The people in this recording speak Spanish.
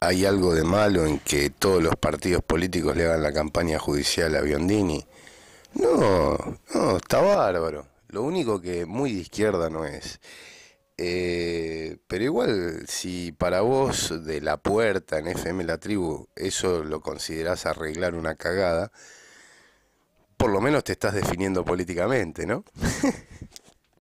hay algo de malo en que todos los partidos políticos le hagan la campaña judicial a Biondini. No, no, está bárbaro. Lo único que muy de izquierda no es. Eh, pero igual, si para vos de la puerta en FM La Tribu eso lo considerás arreglar una cagada, por lo menos te estás definiendo políticamente, ¿no?